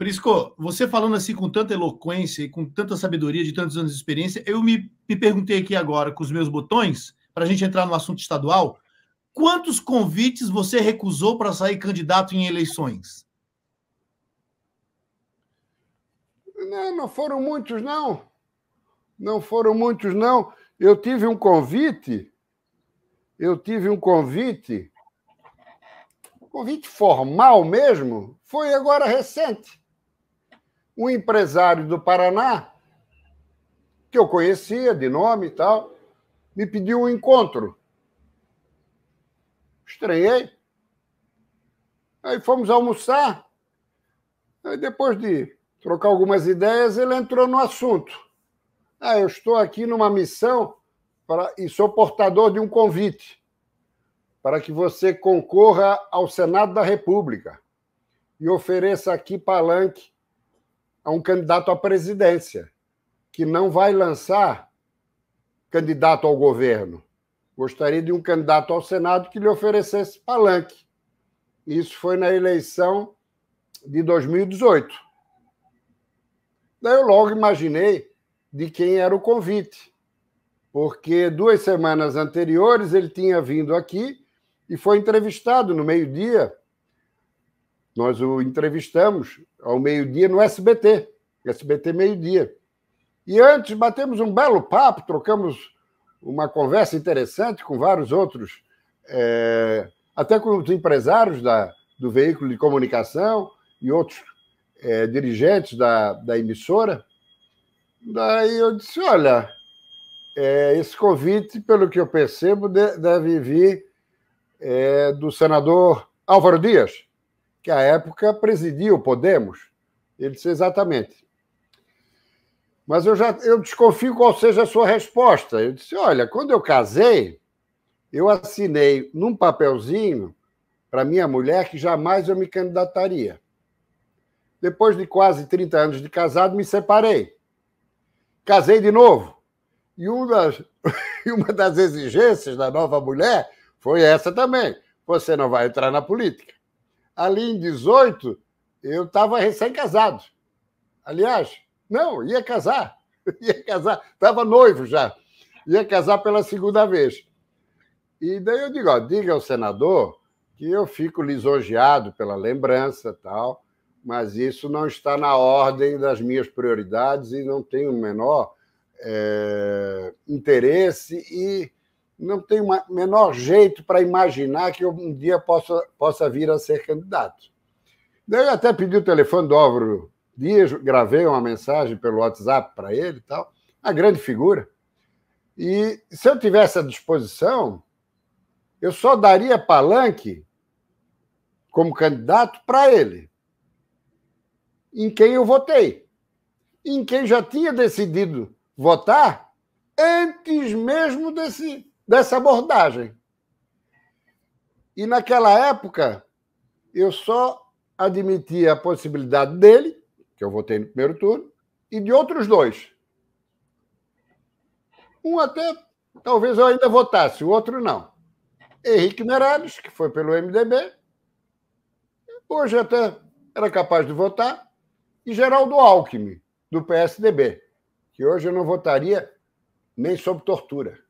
Prisco, você falando assim com tanta eloquência e com tanta sabedoria de tantos anos de experiência, eu me, me perguntei aqui agora, com os meus botões, para a gente entrar no assunto estadual, quantos convites você recusou para sair candidato em eleições? Não, não foram muitos, não. Não foram muitos, não. Eu tive um convite, eu tive um convite, convite formal mesmo, foi agora recente um empresário do Paraná, que eu conhecia de nome e tal, me pediu um encontro. Estranhei. Aí fomos almoçar. Aí depois de trocar algumas ideias, ele entrou no assunto. Ah, eu estou aqui numa missão para... e sou portador de um convite para que você concorra ao Senado da República e ofereça aqui palanque a um candidato à presidência, que não vai lançar candidato ao governo. Gostaria de um candidato ao Senado que lhe oferecesse palanque. Isso foi na eleição de 2018. Daí eu logo imaginei de quem era o convite, porque duas semanas anteriores ele tinha vindo aqui e foi entrevistado no meio-dia nós o entrevistamos ao meio-dia no SBT, SBT meio-dia. E antes batemos um belo papo, trocamos uma conversa interessante com vários outros, é, até com os empresários da, do veículo de comunicação e outros é, dirigentes da, da emissora. Daí eu disse: olha, é, esse convite, pelo que eu percebo, de, deve vir é, do senador Álvaro Dias que à época presidia o Podemos. Ele disse exatamente. Mas eu já eu desconfio qual seja a sua resposta. Eu disse: olha, quando eu casei, eu assinei num papelzinho para minha mulher que jamais eu me candidataria. Depois de quase 30 anos de casado, me separei. Casei de novo. E uma das, uma das exigências da nova mulher foi essa também: você não vai entrar na política ali em 18, eu estava recém-casado. Aliás, não, ia casar. Ia casar, estava noivo já. Ia casar pela segunda vez. E daí eu digo, ó, diga ao senador que eu fico lisonjeado pela lembrança tal, mas isso não está na ordem das minhas prioridades e não tenho o menor é, interesse e não tenho o menor jeito para imaginar que eu um dia possa, possa vir a ser candidato. Daí eu até pedi o telefone do Álvaro Dias, gravei uma mensagem pelo WhatsApp para ele e tal, uma grande figura. E se eu tivesse à disposição, eu só daria palanque como candidato para ele, em quem eu votei, em quem já tinha decidido votar antes mesmo desse dessa abordagem. E naquela época, eu só admitia a possibilidade dele, que eu votei no primeiro turno, e de outros dois. Um até, talvez eu ainda votasse, o outro não. Henrique Meirelles, que foi pelo MDB, hoje até era capaz de votar, e Geraldo Alckmin, do PSDB, que hoje eu não votaria nem sob tortura.